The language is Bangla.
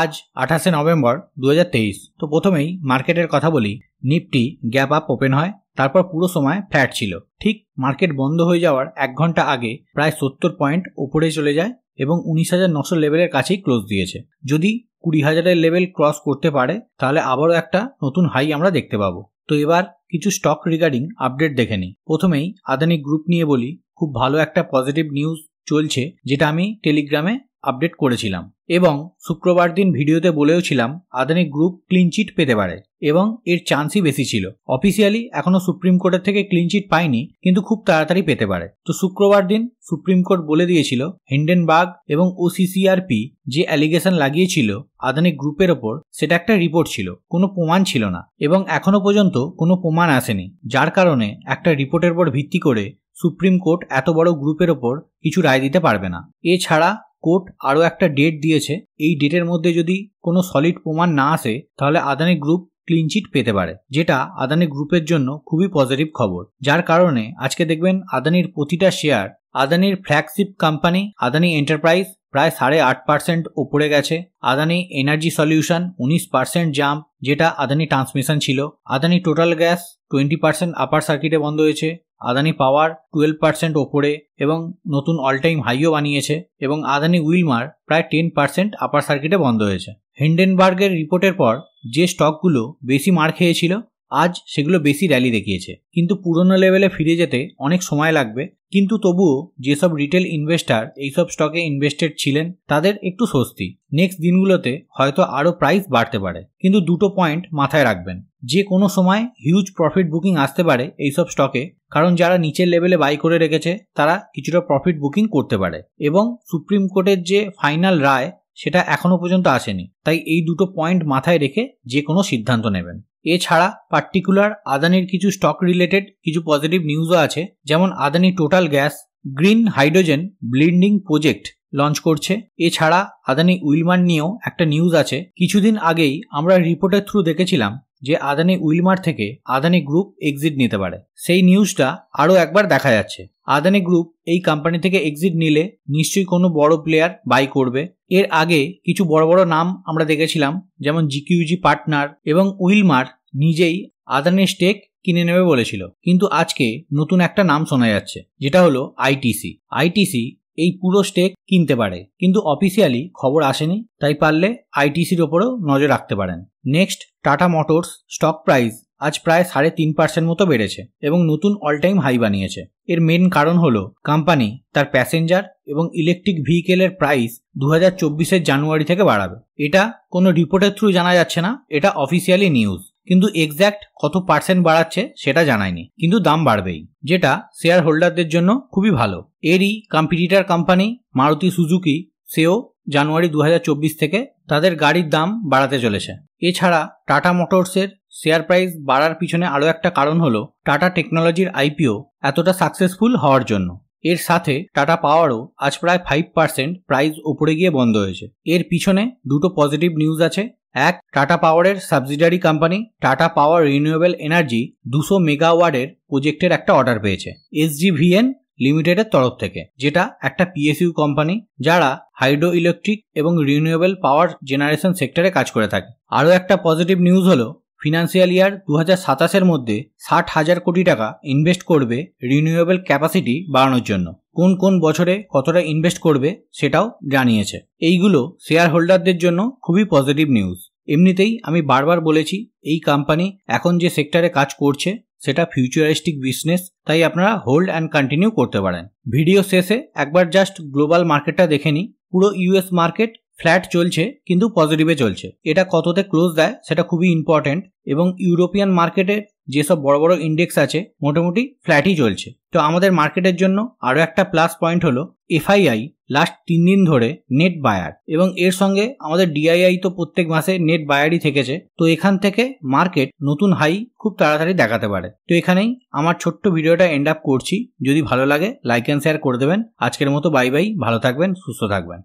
আজ আঠাশে নভেম্বর দু তো প্রথমেই মার্কেটের কথা বলি নিপটি গ্যাপ আপ ওপেন হয় তারপর পুরো সময় ফ্ল্যাট ছিল ঠিক মার্কেট বন্ধ হয়ে যাওয়ার এক ঘন্টা আগে প্রায় সত্তর পয়েন্ট ওপরে চলে যায় এবং উনিশ হাজার নশো লেভেলের কাছেই ক্লোজ দিয়েছে যদি কুড়ি হাজারের লেভেল ক্রস করতে পারে তাহলে আবারও একটা নতুন হাই আমরা দেখতে পাবো তো এবার কিছু স্টক রিগার্ডিং আপডেট দেখে নিই প্রথমেই আদানি গ্রুপ নিয়ে বলি খুব ভালো একটা পজিটিভ নিউজ চলছে যেটা আমি টেলিগ্রামে আপডেট করেছিলাম এবং শুক্রবার দিন ভিডিওতে বলেওছিলাম আদানি গ্রুপ ক্লিনচিট পেতে পারে এবং এর চান্সই বেশি ছিল অফিসিয়ালি এখনও সুপ্রিম কোর্টের থেকে ক্লিনচিট পায়নি কিন্তু খুব তাড়াতাড়ি পেতে পারে তো শুক্রবার দিন সুপ্রিম কোর্ট বলে দিয়েছিল হিন্ডেনবার্গ এবং ওসিসিআরপি যে অ্যালিগেশন লাগিয়েছিল আদানি গ্রুপের ওপর সেটা একটা রিপোর্ট ছিল কোনো প্রমাণ ছিল না এবং এখনও পর্যন্ত কোনো প্রমাণ আসেনি যার কারণে একটা রিপোর্টের উপর ভিত্তি করে সুপ্রিম কোর্ট এত বড় গ্রুপের ওপর কিছু রায় দিতে পারবে না এছাড়া কোর্ট আরও একটা ডেট দিয়েছে এই ডেটের মধ্যে যদি কোনো সলিড প্রমাণ না আসে তাহলে আদানি গ্রুপ ক্লিন চিট পেতে পারে যেটা আদানি গ্রুপের জন্য খুবই পজিটিভ খবর যার কারণে আজকে দেখবেন আদানির প্রতিটা শেয়ার আদানির ফ্ল্যাগশিপ কোম্পানি আদানি এন্টারপ্রাইজ প্রায় সাড়ে আট পার্সেন্ট ওপরে গেছে আদানি এনার্জি সলিউশন উনিশ পার্সেন্ট জাম্প যেটা আদানি ট্রান্সমিশন ছিল Adani total gas twenty percent upper সার্কিটে বন্ধ হয়েছে আদানি পাওয়ার টুয়েলভ পার্সেন্ট ওপরে এবং নতুন অল টাইম হাইও বানিয়েছে এবং আদানি উইলমার প্রায় টেন পার্সেন্ট আপার সার্কিটে বন্ধ হয়েছে হিন্ডেনবার্গের রিপোর্টের পর যে স্টকগুলো বেশি মার খেয়েছিল আজ সেগুলো বেশি র্যালি দেখিয়েছে কিন্তু পুরনো লেভেলে ফিরে যেতে অনেক সময় লাগবে কিন্তু তবুও যেসব রিটেল ইনভেস্টার এইসব স্টকে ইনভেস্টেড ছিলেন তাদের একটু স্বস্তি নেক্সট দিনগুলোতে হয়তো আরও প্রাইস বাড়তে পারে কিন্তু দুটো পয়েন্ট মাথায় রাখবেন যে কোনো সময় হিউজ প্রফিট বুকিং আসতে পারে এইসব স্টকে কারণ যারা নিচের লেভেলে বাই করে রেখেছে তারা কিছুটা প্রফিট বুকিং করতে পারে এবং সুপ্রিম কোর্টের যে ফাইনাল রায় সেটা এখনও পর্যন্ত আসেনি তাই এই দুটো পয়েন্ট মাথায় রেখে যে কোনো সিদ্ধান্ত নেবেন এছাড়া পার্টিকুলার আদানির কিছু স্টক রিলেটেড কিছু পজিটিভ নিউজও আছে যেমন Adani total gas green hydrogen blending project launch করছে এছাড়া আদানি উইলমান নিয়েও একটা নিউজ আছে কিছুদিন আগেই আমরা রিপোর্টের থ্রু দেখেছিলাম যে আদানি উইলমার থেকে আদানি গ্রুপ এক্সিট নিতে পারে সেই নিউজটা আরও একবার দেখা যাচ্ছে আদানি গ্রুপ এই কোম্পানি থেকে এক্সিট নিলে নিশ্চয়ই কোনো বড় প্লেয়ার বাই করবে এর আগে কিছু বড় বড় নাম আমরা দেখেছিলাম যেমন জিকিউজি পার্টনার এবং উইলমার নিজেই আদানি স্টেক কিনে নেবে বলেছিল কিন্তু আজকে নতুন একটা নাম শোনা যাচ্ছে যেটা হলো আইটিসি আইটিসি এই পুরো স্টেক কিনতে পারে কিন্তু অফিসিয়ালি খবর আসেনি তাই পারলে আইটিসির ওপরেও নজর রাখতে পারেন next Tata motors stock price আজ প্রায় সাড়ে তিন পার্সেন্ট মতো বেড়েছে এবং নতুন অল টাইম হাই বানিয়েছে এর মেন কারণ হল কোম্পানি তার প্যাসেঞ্জার এবং ইলেকট্রিক ভেহিকেলের প্রাইস দু হাজার জানুয়ারি থেকে বাড়াবে এটা কোনো রিপোর্টের থ্রু জানা যাচ্ছে না এটা অফিসিয়ালি নিউজ কিন্তু এক্স্যাক্ট কত পার্সেন্ট বাড়াচ্ছে সেটা জানায়নি কিন্তু দাম বাড়বেই যেটা শেয়ার হোল্ডারদের জন্য খুবই ভালো এরই কম্পিটিটার কোম্পানি মারুতি সুজুকি সেও জানুয়ারি দু থেকে তাদের গাড়ির দাম বাড়াতে চলেছে এছাড়া টাটা মোটরসের শেয়ার প্রাইস বাড়ার পিছনে আরও একটা কারণ হলো টাটা টেকনোলজির আইপিও এতটা সাকসেসফুল হওয়ার জন্য এর সাথে টাটা পাওয়ারও আজ প্রায় ফাইভ পার্সেন্ট প্রাইস ওপরে গিয়ে বন্ধ হয়েছে এর পিছনে দুটো পজিটিভ নিউজ আছে এক টাটা পাওয়ারের subsidiary company Tata power renewable energy দুশো মেগাওয়ার্ডের প্রজেক্টের একটা অর্ডার পেয়েছে এসজিভিএন লিমিটেডের তরফ থেকে যেটা একটা পিএসইউ কোম্পানি যারা হাইড্রো ইলেকট্রিক এবং রিনিউয়েবল পাওয়ার জেনারেশন সেক্টরে কাজ করে থাকে আরও একটা পজিটিভ নিউজ হলো ফিনান্সিয়াল ইয়ার দু হাজার সাতাশের মধ্যে ষাট হাজার কোটি টাকা ইনভেস্ট করবে রিনিউয়েবল ক্যাপাসিটি বাড়ানোর জন্য কোন কোন বছরে কতটা ইনভেস্ট করবে সেটাও জানিয়েছে এইগুলো শেয়ার হোল্ডারদের জন্য খুবই পজিটিভ নিউজ এমনিতেই আমি বারবার বলেছি এই কোম্পানি এখন যে সেক্টরে কাজ করছে সেটা ফিউচারিস্টিক বিজনেস তাই আপনারা হোল্ড অ্যান্ড কন্টিনিউ করতে পারেন ভিডিও শেষে একবার জাস্ট গ্লোবাল মার্কেটটা দেখে নিই পুরো ইউএস মার্কেট ফ্ল্যাট চলছে কিন্তু পজিটিভে চলছে এটা কততে ক্লোজ দেয় সেটা খুবই ইম্পর্ট্যান্ট এবং ইউরোপিয়ান মার্কেটের যেসব বড় বড় ইন্ডেক্স আছে মোটামুটি ফ্ল্যাটই চলছে তো আমাদের মার্কেটের জন্য আরও একটা প্লাস পয়েন্ট হলো এফআইআই লাস্ট তিন দিন ধরে নেট বায়ার এবং এর সঙ্গে আমাদের ডিআইআই তো প্রত্যেক মাসে নেট বায়ারই থেকেছে তো এখান থেকে মার্কেট নতুন হাই খুব তাড়াতাড়ি দেখাতে পারে তো এখানেই আমার ছোট্ট ভিডিওটা এন্ড আপ করছি যদি ভালো লাগে লাইক অ্যান্ড শেয়ার করে দেবেন আজকের মতো বাই বাই ভালো থাকবেন সুস্থ থাকবেন